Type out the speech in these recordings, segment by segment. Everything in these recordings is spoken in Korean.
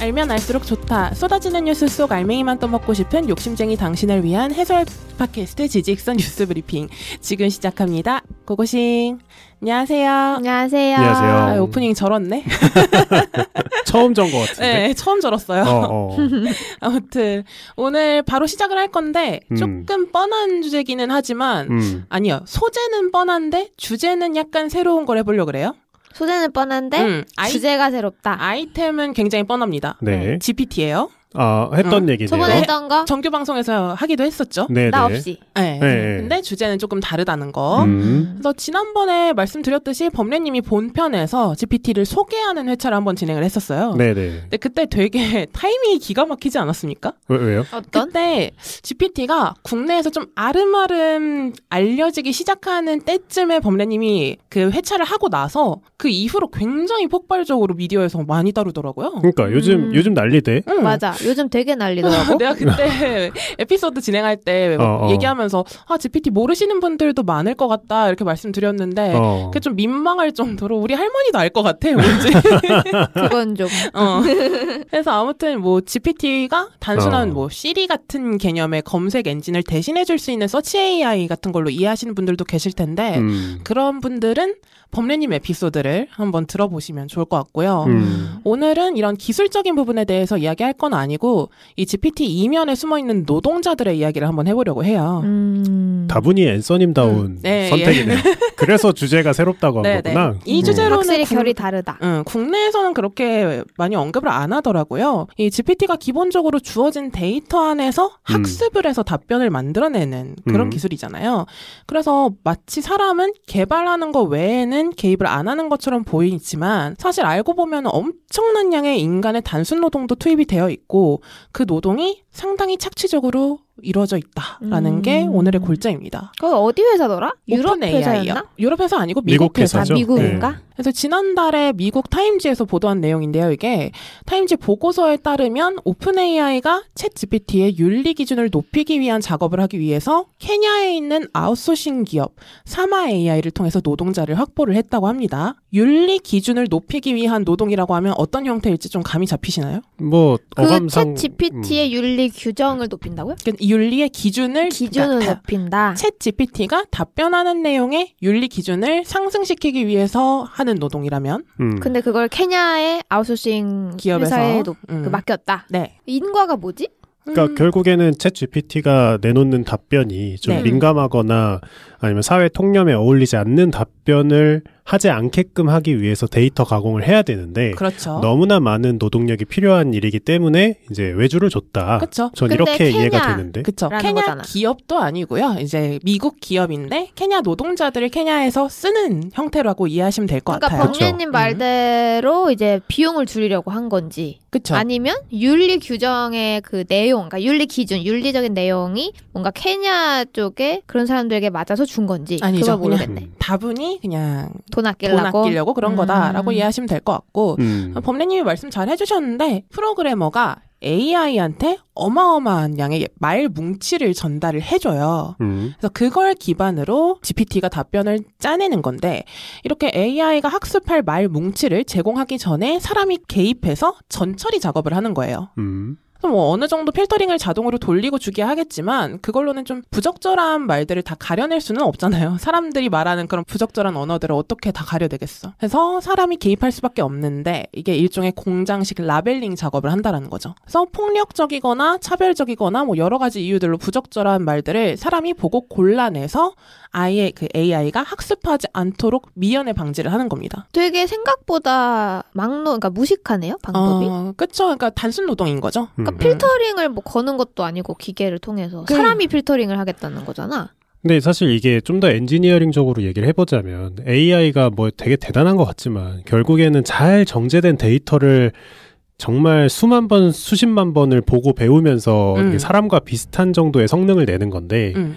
알면 알수록 좋다. 쏟아지는 뉴스 속 알맹이만 떠먹고 싶은 욕심쟁이 당신을 위한 해설 팟캐스트 지직선 뉴스 브리핑 지금 시작합니다. 고고싱. 안녕하세요. 안녕하세요. 안녕하세요. 아, 오프닝 절었네. 처음 전것 같은데. 네, 처음 절었어요. 어, 어. 아무튼 오늘 바로 시작을 할 건데 음. 조금 음. 뻔한 주제기는 하지만 음. 아니요 소재는 뻔한데 주제는 약간 새로운 걸 해보려 그래요. 소재는 뻔한데 음, 아이, 주제가 새롭다. 아이템은 굉장히 뻔합니다. 네. 음, GPT예요. 어, 했던 어. 얘기네요. 저번에 했던 거? 정규 방송에서 하기도 했었죠. 네네. 네. 나 없이. 네. 네. 네. 근데 주제는 조금 다르다는 거. 음. 그래서 지난번에 말씀드렸듯이 범례님이 본편에서 GPT를 소개하는 회차를 한번 진행을 했었어요. 네네. 네. 근데 그때 되게 타이밍이 기가 막히지 않았습니까? 왜, 요 어떤? 그때 GPT가 국내에서 좀 아름아름 알려지기 시작하는 때쯤에 범례님이 그 회차를 하고 나서 그 이후로 굉장히 폭발적으로 미디어에서 많이 다루더라고요. 그러니까 요즘 음. 요즘 난리대. 응. 음. 맞아. 요즘 되게 난리더라고. 내가 그때 에피소드 진행할 때 어, 어. 얘기하면서 아 GPT 모르시는 분들도 많을 것 같다 이렇게 말씀드렸는데 어. 그게 좀 민망할 정도로 우리 할머니도 알 것 같아 뭔지. 그건 좀. 어. 그래서 아무튼 뭐 GPT가 단순한 어. 뭐 시리 같은 개념의 검색 엔진을 대신해줄 수 있는 서치 AI 같은 걸로 이해하시는 분들도 계실 텐데 음. 그런 분들은 법례님 에피소드를 한번 들어보시면 좋을 것 같고요. 음. 오늘은 이런 기술적인 부분에 대해서 이야기할 건 아니. 아니고 이 GPT 이면에 숨어 있는 노동자들의 이야기를 한번 해보려고 해요. 음... 다분히 앤서님다운 음. 네, 예. 선택이네요. 예. 그래서 주제가 새롭다고 한 네, 네. 거구나. 이 음. 주제로는 확실히 국... 결이 다르다. 음, 국내에서는 그렇게 많이 언급을 안 하더라고요. 이 GPT가 기본적으로 주어진 데이터 안에서 음. 학습을 해서 답변을 만들어내는 그런 음. 기술이잖아요. 그래서 마치 사람은 개발하는 것 외에는 개입을 안 하는 것처럼 보이지만 사실 알고 보면 엄청난 양의 인간의 단순 노동도 투입이 되어 있고 있고 그 노동이 상당히 착취적으로 이루어져 있다라는 음. 게 오늘의 골자입니다. 그 어디 회사더라? 유럽 회사였나? 유럽 회사 아니고 미국, 미국 회사죠. 아, 미국인가? 네. 그래서 지난달에 미국 타임지에서 보도한 내용인데요. 이게 타임지 보고서에 따르면 오픈 AI가 챗 GPT의 윤리 기준을 높이기 위한 작업을 하기 위해서 케냐에 있는 아웃소싱 기업 사마 AI를 통해서 노동자를 확보를 했다고 합니다. 윤리 기준을 높이기 위한 노동이라고 하면 어떤 형태일지 좀 감이 잡히시나요? 뭐 그 어감상 그챗 GPT의 음. 윤리 규정을 높인다고요? 그러니까 윤리의 기준을 기준을 그러니까 높인다. 챗 GPT가 답변하는 내용의 윤리 기준을 상승시키기 위해서 하는 하는 노동이라면. 음. 근데 그걸 케냐의 아웃소싱 기업에서 회사에 노, 그 음. 그 맡겼다. 네. 인과가 뭐지? 그러니까 음. 결국에는 챗 GPT가 내놓는 답변이 좀 네. 민감하거나 아니면 사회 통념에 어울리지 않는 답변을 하지 않게끔 하기 위해서 데이터 가공을 해야 되는데 그렇죠. 너무나 많은 노동력이 필요한 일이기 때문에 이제 외주를 줬다. 그렇죠. 전 이렇게 케냐, 이해가 되는데. 그렇죠. 케냐 거잖아. 기업도 아니고요. 이제 미국 기업인데 케냐 노동자들을 케냐에서 쓰는 형태라고 이해하시면 될것 그러니까 같아요. 그러니까 범님 말대로 음. 이제 비용을 줄이려고 한 건지 그쵸. 아니면 윤리 규정의 그 내용, 그러니까 윤리 기준, 윤리적인 내용이 뭔가 케냐 쪽에 그런 사람들에게 맞아서 준 건지 아니죠. 그걸 모르겠네. 다분히 그냥 돈 아끼려고, 돈 아끼려고 그런 음. 거다라고 이해하시면 될 것 같고 음. 법리님이 어, 말씀 잘 해주셨는데 프로그래머가 AI한테 어마어마한 양의 말 뭉치를 전달을 해줘요. 음. 그래서 그걸 기반으로 GPT가 답변을 짜내는 건데 이렇게 AI가 학습할 말 뭉치를 제공하기 전에 사람이 개입해서 전처리 작업을 하는 거예요. 음. 뭐 어느 정도 필터링을 자동으로 돌리고 주게 하겠지만 그걸로는 좀 부적절한 말들을 다 가려낼 수는 없잖아요. 사람들이 말하는 그런 부적절한 언어들을 어떻게 다 가려내겠어. 그래서 사람이 개입할 수밖에 없는데 이게 일종의 공장식 라벨링 작업을 한다라는 거죠. 그래서 폭력적이거나 차별적이거나 뭐 여러 가지 이유들로 부적절한 말들을 사람이 보고 골라내서 아예 그 AI가 학습하지 않도록 미연에 방지를 하는 겁니다. 되게 생각보다 막노, 그러니까 무식하네요 방법이. 어, 그렇죠. 그러니까 단순 노동인 거죠. 음. 그러니까 네. 필터링을 뭐 거는 것도 아니고 기계를 통해서 네. 사람이 필터링을 하겠다는 거잖아. 근데 사실 이게 좀 더 엔지니어링적으로 얘기를 해보자면 AI가 뭐 되게 대단한 것 같지만 결국에는 잘 정제된 데이터를 정말 수만 번, 수십만 번을 보고 배우면서 음. 사람과 비슷한 정도의 성능을 내는 건데 음.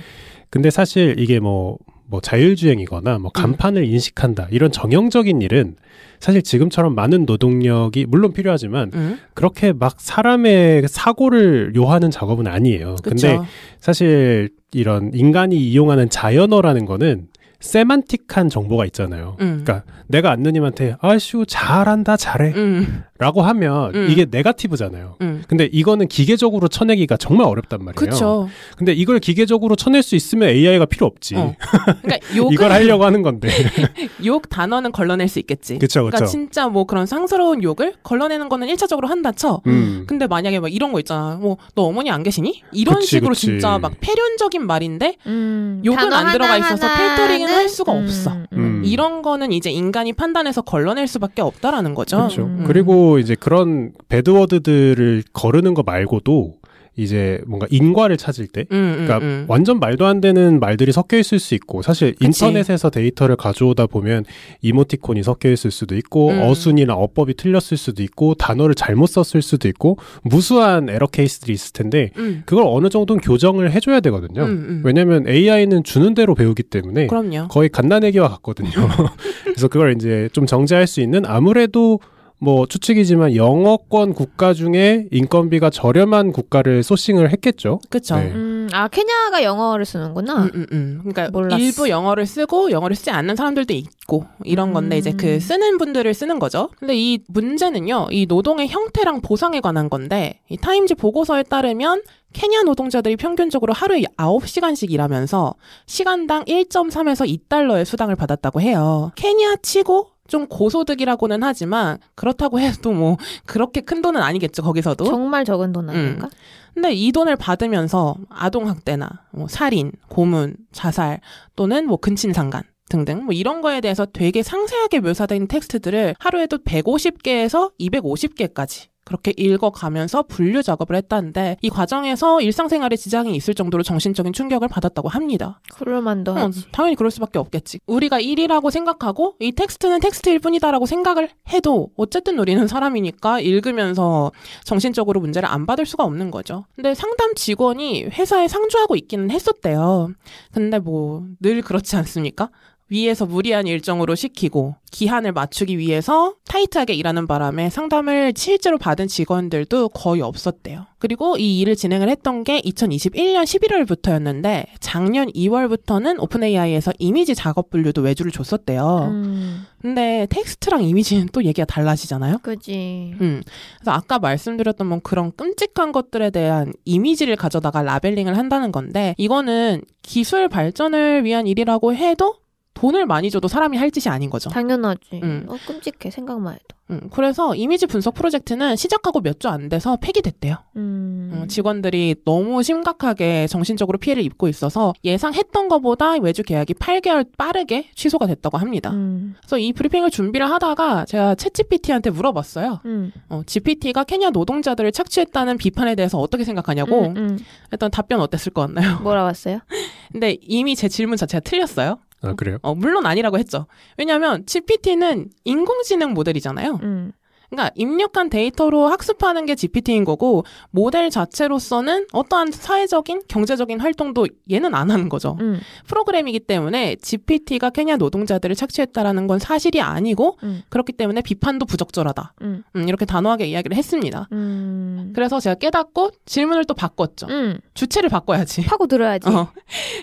근데 사실 이게 뭐, 뭐 자율주행이거나 뭐 음. 간판을 음. 인식한다 이런 정형적인 일은 사실 지금처럼 많은 노동력이 물론 필요하지만 음. 그렇게 막 사람의 사고를 요하는 작업은 아니에요. 그쵸. 근데 사실 이런 인간이 이용하는 자연어라는 거는 세만틱한 정보가 있잖아요. 음. 그러니까 내가 안느님한테 아이씨 잘한다 잘해. 음. 라고 하면 음. 이게 네가티브잖아요. 음. 근데 이거는 기계적으로 쳐내기가 정말 어렵단 말이에요. 그쵸. 근데 이걸 기계적으로 쳐낼 수 있으면 AI가 필요 없지. 어. 그러니까 이걸 하려고 하는 건데. 욕 단어는 걸러낼 수 있겠지. 그쵸, 그쵸. 그러니까 진짜 뭐 그런 상스러운 욕을 걸러내는 거는 1차적으로 한다 쳐. 음. 근데 만약에 막 이런 거 있잖아. 뭐 너 어머니 안 계시니? 이런 그치, 식으로 그치. 진짜 막 폐륜적인 말인데 음, 욕은 안 들어가 있어서 필터링은 할 수가 음, 없어. 음, 이런 거는 이제 인간이 판단해서 걸러낼 수밖에 없다라는 거죠. 그렇죠. 음. 그리고 이제 그런 배드워드들을 거르는 거 말고도 이제 뭔가 인과를 찾을 때, 음, 음, 그러니까 음, 완전 말도 안 되는 말들이 섞여 있을 수 있고, 사실 그치. 인터넷에서 데이터를 가져오다 보면 이모티콘이 섞여 있을 수도 있고, 음. 어순이나 어법이 틀렸을 수도 있고, 단어를 잘못 썼을 수도 있고, 무수한 에러 케이스들이 있을 텐데, 음. 그걸 어느 정도는 교정을 해줘야 되거든요. 왜냐하면 AI는 주는 대로 배우기 때문에 그럼요. 거의 갓난애기와 같거든요. 그래서 그걸 이제 좀 정제할 수 있는 아무래도 뭐 추측이지만 영어권 국가 중에 인건비가 저렴한 국가를 소싱을 했겠죠. 그렇죠. 네. 음, 아 케냐가 영어를 쓰는구나. 음, 음, 음, 그러니까 몰랐어. 일부 영어를 쓰고 영어를 쓰지 않는 사람들도 있고 이런 건데 이제 그 음. 쓰는 분들을 쓰는 거죠. 근데 이 문제는요, 이 노동의 형태랑 보상에 관한 건데 이 타임즈 보고서에 따르면 케냐 노동자들이 평균적으로 하루에 9시간씩 일하면서 시간당 1.3에서 2달러의 수당을 받았다고 해요. 케냐 치고 좀 고소득이라고는 하지만 그렇다고 해도 뭐 그렇게 큰 돈은 아니겠죠 거기서도 정말 적은 돈 아닌가? 음. 근데 이 돈을 받으면서 아동 학대나 뭐 살인, 고문, 자살 또는 뭐 근친상간 등등 뭐 이런 거에 대해서 되게 상세하게 묘사된 텍스트들을 하루에도 150개에서 250개까지 그렇게 읽어가면서 분류 작업을 했다는데 이 과정에서 일상생활에 지장이 있을 정도로 정신적인 충격을 받았다고 합니다. 그럴만도 응, 어, 당연히 그럴 수밖에 없겠지. 우리가 일이라고 생각하고 이 텍스트는 텍스트일 뿐이다라고 생각을 해도 어쨌든 우리는 사람이니까 읽으면서 정신적으로 문제를 안 받을 수가 없는 거죠. 근데 상담 직원이 회사에 상주하고 있기는 했었대요. 근데 뭐 늘 그렇지 않습니까? 위에서 무리한 일정으로 시키고 기한을 맞추기 위해서 타이트하게 일하는 바람에 상담을 실제로 받은 직원들도 거의 없었대요. 그리고 이 일을 진행을 했던 게 2021년 11월부터였는데 작년 2월부터는 오픈AI에서 이미지 작업 분류도 외주를 줬었대요. 음. 근데 텍스트랑 이미지는 또 얘기가 달라지잖아요. 그지. 음. 그래서 아까 말씀드렸던 뭐 그런 끔찍한 것들에 대한 이미지를 가져다가 라벨링을 한다는 건데 이거는 기술 발전을 위한 일이라고 해도 돈을 많이 줘도 사람이 할 짓이 아닌 거죠. 당연하지. 음. 어, 끔찍해 생각만 해도. 음, 그래서 이미지 분석 프로젝트는 시작하고 몇 주 안 돼서 폐기됐대요. 음. 음, 직원들이 너무 심각하게 정신적으로 피해를 입고 있어서 예상했던 것보다 외주 계약이 8개월 빠르게 취소가 됐다고 합니다. 음. 그래서 이 브리핑을 준비를 하다가 제가 챗GPT한테 물어봤어요. 음. 어, GPT가 케냐 노동자들을 착취했다는 비판에 대해서 어떻게 생각하냐고. 음, 일단 답변 어땠을 것 같나요? 뭐라 왔어요? 근데 이미 제 질문 자체가 틀렸어요. 아, 음. 그래요? 어, 물론 아니라고 했죠. 왜냐하면 GPT는 인공지능 모델이잖아요. 음. 그러니까 입력한 데이터로 학습하는 게 GPT인 거고 모델 자체로서는 어떠한 사회적인 경제적인 활동도 얘는 안 하는 거죠. 음. 프로그램이기 때문에 GPT가 케냐 노동자들을 착취했다라는 건 사실이 아니고 음. 그렇기 때문에 비판도 부적절하다. 음. 음 이렇게 단호하게 이야기를 했습니다. 음. 그래서 제가 깨닫고 질문을 또 바꿨죠. 주체를 바꿔야지. 파고 들어야지. 어.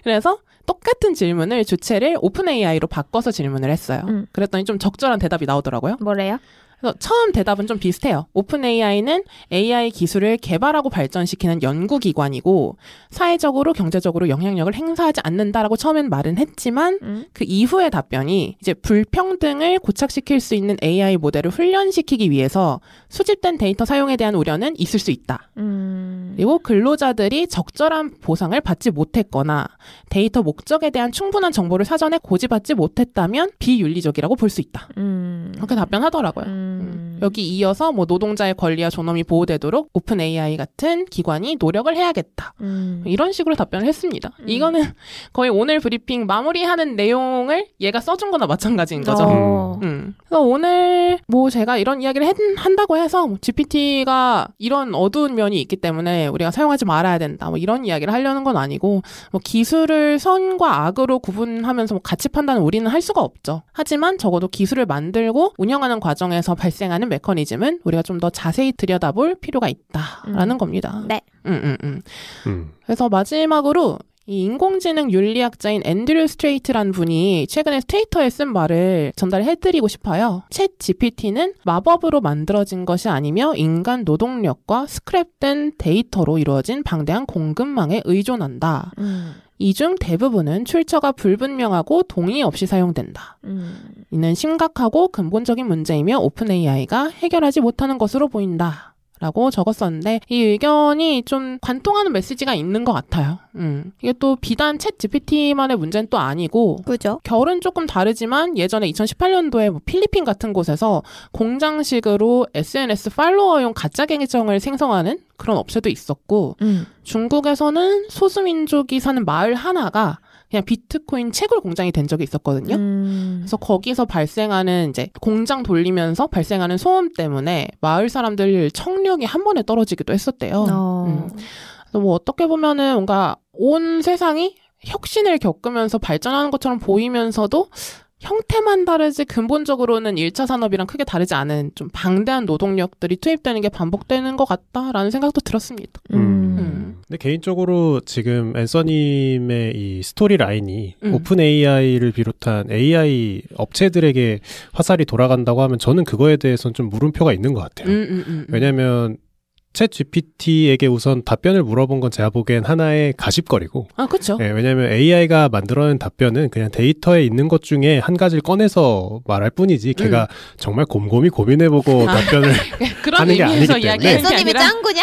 그래서 똑같은 질문을 주체를 오픈 AI로 바꿔서 질문을 했어요. 음. 그랬더니 좀 적절한 대답이 나오더라고요. 뭐래요? 그래서 처음 대답은 좀 비슷해요. 오픈 AI는 AI 기술을 개발하고 발전시키는 연구기관이고 사회적으로 경제적으로 영향력을 행사하지 않는다라고 처음엔 말은 했지만 음. 그 이후의 답변이 이제 불평등을 고착시킬 수 있는 AI 모델을 훈련시키기 위해서 수집된 데이터 사용에 대한 우려는 있을 수 있다. 음. 그리고 근로자들이 적절한 보상을 받지 못했거나 데이터 목적에 대한 충분한 정보를 사전에 고지받지 못했다면 비윤리적이라고 볼 수 있다. 음. 그렇게 답변하더라고요. 음. mm. 음. 여기 이어서 뭐 노동자의 권리와 존엄이 보호되도록 오픈 AI 같은 기관이 노력을 해야겠다. 음. 이런 식으로 답변을 했습니다. 음. 이거는 거의 오늘 브리핑 마무리하는 내용을 얘가 써준 거나 마찬가지인 거죠. 어. 음. 음. 그래서 오늘 뭐 제가 이런 이야기를 했, 한다고 해서 GPT가 뭐 이런 어두운 면이 있기 때문에 우리가 사용하지 말아야 된다. 뭐 이런 이야기를 하려는 건 아니고 뭐 기술을 선과 악으로 구분하면서 뭐 가치 판단을 우리는 할 수가 없죠. 하지만 적어도 기술을 만들고 운영하는 과정에서 발생하는 메커니즘은 우리가 좀 더 자세히 들여다볼 필요가 있다라는 음. 겁니다. 네. 음, 음, 음, 음. 그래서 마지막으로 이 인공지능 윤리학자인 앤드류 스트레이트란 분이 최근에 트레터에쓴 말을 전달해드리고 싶어요. 챗 GPT는 마법으로 만들어진 것이 아니며 인간 노동력과 스크랩된 데이터로 이루어진 방대한 공급망에 의존한다. 음. 이중 대부분은 출처가 불분명하고 동의 없이 사용된다. 음. 이는 심각하고 근본적인 문제이며 오픈 AI가 해결하지 못하는 것으로 보인다. 라고 적었었는데 이 의견이 좀 관통하는 메시지가 있는 것 같아요. 음. 이게 또 비단 챗 GPT만의 문제는 또 아니고 그죠? 결은 조금 다르지만 예전에 2018년도에 뭐 필리핀 같은 곳에서 공장식으로 SNS 팔로워용 가짜 계정을 생성하는 그런 업체도 있었고 음. 중국에서는 소수민족이 사는 마을 하나가 그냥 비트코인 채굴 공장이 된 적이 있었거든요. 음. 그래서 거기서 발생하는 이제 공장 돌리면서 발생하는 소음 때문에 마을 사람들 청력이 한 번에 떨어지기도 했었대요. 어. 음. 그래서 뭐 어떻게 보면은 뭔가 온 세상이 혁신을 겪으면서 발전하는 것처럼 보이면서도 형태만 다르지 근본적으로는 1차 산업이랑 크게 다르지 않은 좀 방대한 노동력들이 투입되는 게 반복되는 것 같다라는 생각도 들었습니다. 음. 음. 음. 근데 개인적으로 지금 앤서님의 이 스토리 라인이 음. 오픈 AI를 비롯한 AI 업체들에게 화살이 돌아간다고 하면 저는 그거에 대해서는 좀 물음표가 있는 것 같아요. 음, 음, 왜냐하면 챗 GPT에게 우선 답변을 물어본 건 제가 보기엔 하나의 가십거리고. 아, 그죠 예, 왜냐면 AI가 만들어낸 답변은 그냥 데이터에 있는 것 중에 한 가지를 꺼내서 말할 뿐이지, 음. 걔가 정말 곰곰이 고민해보고 아. 답변을 그러니까 하는 게 아니기 때문에. 예수님이 짱구냐?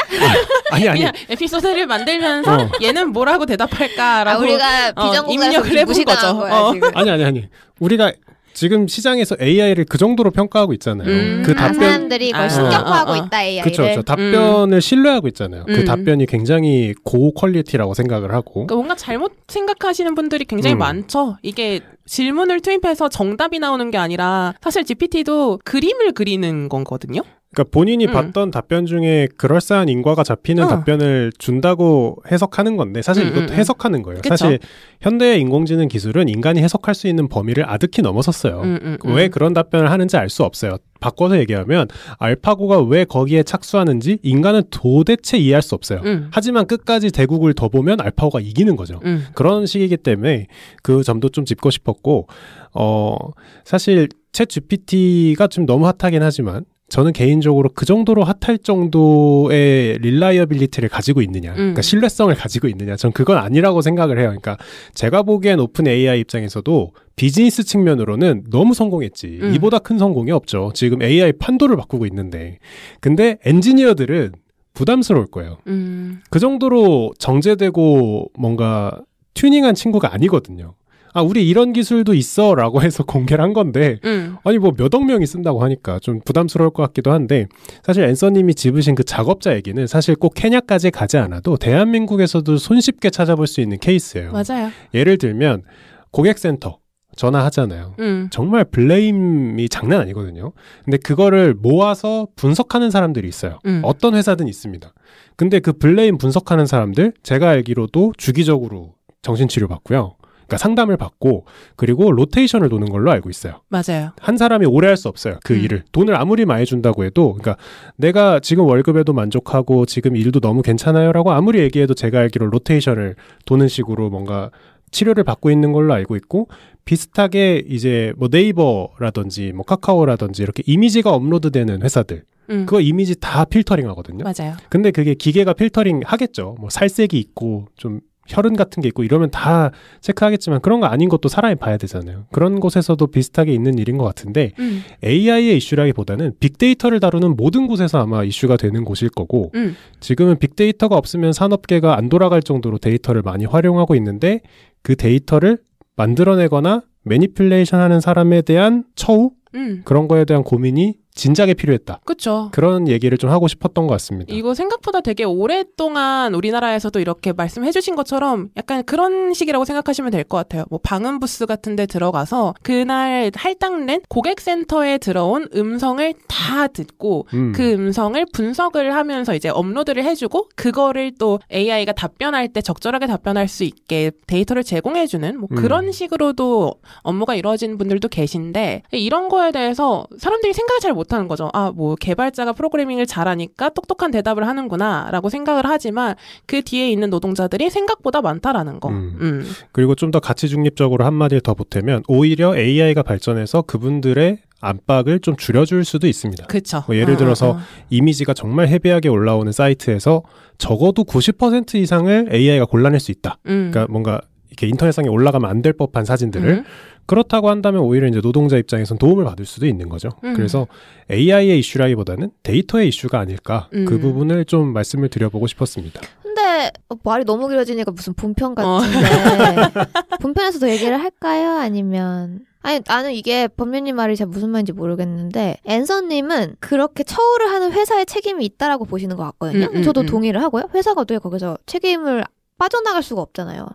아, 니 아니. 아니. 에피소드를 만들면서 어. 얘는 뭐라고 대답할까라고 아, 우리가 비전공사 어, 입력을 해 거죠. 거야, 어. 아니 아니 아니. 우리가 지금 시장에서 AI를 그 정도로 평가하고 있잖아요. 음. 그 답변 사람들이 이걸 아, 신격화하고 아, 아, 있다 AI를. 그렇죠. 음. 답변을 음. 신뢰하고 있잖아요. 그 음. 답변이 굉장히 고 퀄리티라고 생각을 하고. 그러니까 뭔가 잘못 생각하시는 분들이 굉장히 음. 많죠. 이게 질문을 투입해서 정답이 나오는 게 아니라 사실 GPT도 그림을 그리는 건거든요 그러니까 본인이 음. 봤던 답변 중에 그럴싸한 인과가 잡히는 어. 답변을 준다고 해석하는 건데 사실 음, 이것도 음, 음. 해석하는 거예요. 그쵸? 사실 현대의 인공지능 기술은 인간이 해석할 수 있는 범위를 아득히 넘어섰어요. 음, 음, 왜 그런 답변을 하는지 알 수 없어요. 바꿔서 얘기하면 알파고가 왜 거기에 착수하는지 인간은 도대체 이해할 수 없어요. 하지만 끝까지 대국을 더 보면 알파고가 이기는 거죠. 그런 식이기 때문에 그 점도 좀 짚고 싶었고 어 사실 챗 GPT가 좀 너무 핫하긴 하지만 저는 개인적으로 그 정도로 핫할 정도의 릴라이어빌리티를 가지고 있느냐, 음. 그러니까 신뢰성을 가지고 있느냐, 전 그건 아니라고 생각을 해요. 그러니까 제가 보기엔 오픈 AI 입장에서도 비즈니스 측면으로는 너무 성공했지. 음. 이보다 큰 성공이 없죠. 지금 AI 판도를 바꾸고 있는데. 근데 엔지니어들은 부담스러울 거예요. 음. 그 정도로 정제되고 뭔가 튜닝한 친구가 아니거든요. 아 우리 이런 기술도 있어라고 해서 공개를 한 건데 음. 아니 뭐 몇억 명이 쓴다고 하니까 좀 부담스러울 것 같기도 한데 사실 앤서님이 집으신 그 작업자 얘기는 사실 꼭 케냐까지 가지 않아도 대한민국에서도 손쉽게 찾아볼 수 있는 케이스예요. 맞아요. 예를 들면 고객센터 전화하잖아요. 음. 정말 블레임이 장난 아니거든요. 근데 그거를 모아서 분석하는 사람들이 있어요. 음. 어떤 회사든 있습니다. 근데 그 블레임 분석하는 사람들 제가 알기로도 주기적으로 정신치료 받고요. 그러니까 상담을 받고 그리고 로테이션을 도는 걸로 알고 있어요. 맞아요. 한 사람이 오래 할 수 없어요. 그 음. 일을 돈을 아무리 많이 준다고 해도 그러니까 내가 지금 월급에도 만족하고 지금 일도 너무 괜찮아요라고 아무리 얘기해도 제가 알기로 로테이션을 도는 식으로 뭔가 치료를 받고 있는 걸로 알고 있고 비슷하게 이제 뭐 네이버라든지 뭐 카카오라든지 이렇게 이미지가 업로드되는 회사들 음. 그거 이미지 다 필터링 하거든요. 맞아요. 근데 그게 기계가 필터링 하겠죠. 뭐 살색이 있고 좀 혈흔 같은 게 있고 이러면 다 체크하겠지만 그런 거 아닌 것도 사람이 봐야 되잖아요. 그런 곳에서도 비슷하게 있는 일인 것 같은데 음. AI의 이슈라기보다는 빅데이터를 다루는 모든 곳에서 아마 이슈가 되는 곳일 거고 음. 지금은 빅데이터가 없으면 산업계가 안 돌아갈 정도로 데이터를 많이 활용하고 있는데 그 데이터를 만들어내거나 매니플레이션 하는 사람에 대한 처우? 음. 그런 거에 대한 고민이 진작에 필요했다. 그렇죠. 그런 얘기를 좀 하고 싶었던 것 같습니다. 이거 생각보다 되게 오랫동안 우리나라에서도 이렇게 말씀해 주신 것처럼 약간 그런 식이라고 생각하시면 될 것 같아요. 뭐 방음 부스 같은 데 들어가서 그날 할당된 고객센터에 들어온 음성을 다 듣고 음. 그 음성을 분석을 하면서 이제 업로드를 해 주고 그거를 또 AI가 답변할 때 적절하게 답변할 수 있게 데이터를 제공해 주는 뭐 그런 음. 식으로도 업무가 이루어진 분들도 계신데 이런 거에 대해서 사람들이 생각을 잘못 못하는 거죠. 아, 뭐 개발자가 프로그래밍을 잘하니까 똑똑한 대답을 하는구나라고 생각을 하지만 그 뒤에 있는 노동자들이 생각보다 많다라는 거. 음. 음. 그리고 좀 더 가치 중립적으로 한 마디를 더 보태면 오히려 AI가 발전해서 그분들의 안팎을 좀 줄여줄 수도 있습니다. 그렇죠. 뭐 예를 아, 들어서 아, 아. 이미지가 정말 헤비하게 올라오는 사이트에서 적어도 90% 이상을 AI가 골라낼 수 있다. 음. 그러니까 뭔가 이렇게 인터넷상에 올라가면 안 될 법한 사진들을 음. 그렇다고 한다면 오히려 이제 노동자 입장에선 도움을 받을 수도 있는 거죠. 음. 그래서 AI의 이슈라기보다는 데이터의 이슈가 아닐까 그 음. 그 부분을 좀 말씀을 드려보고 싶었습니다. 근데 말이 너무 길어지니까 무슨 본편 어. 같은데 어. 본편에서 더 얘기를 할까요? 아니면 아니 나는 이게 법률님 말이 잘 무슨 말인지 모르겠는데 앤서님은 그렇게 처우를 하는 회사에 책임이 있다라고 보시는 것 같거든요. 음, 음 저도 음. 동의를 하고요. 회사가 어떻게 거기서 책임을 빠져나갈 수가 없잖아요.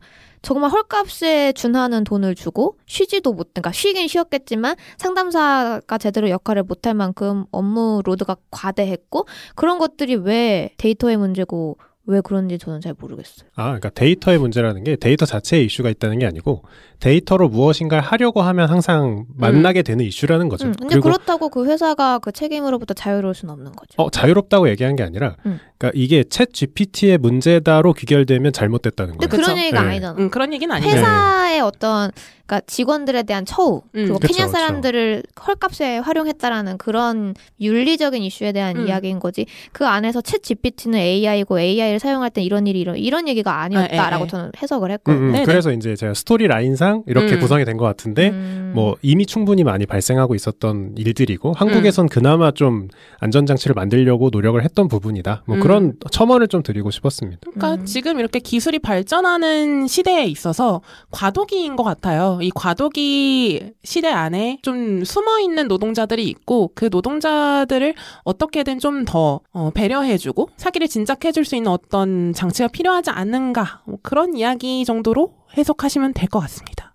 정말 헐값에 준하는 돈을 주고 쉬지도 못, 그러니까 쉬긴 쉬었겠지만 상담사가 제대로 역할을 못할 만큼 업무 로드가 과대했고 그런 것들이 왜 데이터의 문제고 왜 그런지 저는 잘 모르겠어요. 아, 그러니까 데이터의 문제라는 게 데이터 자체의 이슈가 있다는 게 아니고 데이터로 무엇인가를 하려고 하면 항상 만나게 음. 되는 이슈라는 거죠. 음. 근데 그렇다고 그 회사가 그 책임으로부터 자유로울 수는 없는 거죠. 어, 자유롭다고 얘기한 게 아니라 음. 그러니까 이게 챗 GPT의 문제다로 귀결되면 잘못됐다는 거죠 그런 얘기가 네. 아니잖아. 음, 그런 얘기는 아니에요. 회사의 어떤 그러니까 직원들에 대한 처우 음. 그리고 그쵸, 케냐 사람들을 그쵸. 헐값에 활용했다라는 그런 윤리적인 이슈에 대한 음. 이야기인 거지. 그 안에서 챗 GPT는 AI고 AI를 사용할 때 이런 일이 이런, 이런 얘기가 아니었다라고 아, 예, 예. 저는 해석을 했거든요. 음, 음. 그래서 이제 제가 스토리 라인상 이렇게 음. 구성이 된 것 같은데 뭐 이미 충분히 많이 발생하고 있었던 일들이고 한국에선 그나마 좀 안전장치를 만들려고 노력을 했던 부분이다. 뭐 그런 그런 첨언을 좀 드리고 싶었습니다. 그러니까 음. 지금 이렇게 기술이 발전하는 시대에 있어서 과도기인 것 같아요. 이 과도기 시대 안에 좀 숨어 있는 노동자들이 있고 그 노동자들을 어떻게든 좀더 어, 배려해주고 사기를 진작해줄 수 있는 어떤 장치가 필요하지 않은가 뭐 그런 이야기 정도로 해석하시면 될 것 같습니다.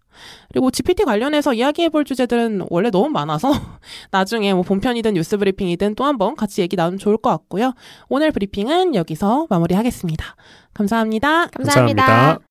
그리고 GPT 관련해서 이야기해 볼 주제들은 원래 너무 많아서 나중에 뭐 본편이든 뉴스 브리핑이든 또 한 번 같이 얘기 나누면 좋을 것 같고요. 오늘 브리핑은 여기서 마무리하겠습니다. 감사합니다. 감사합니다. 감사합니다.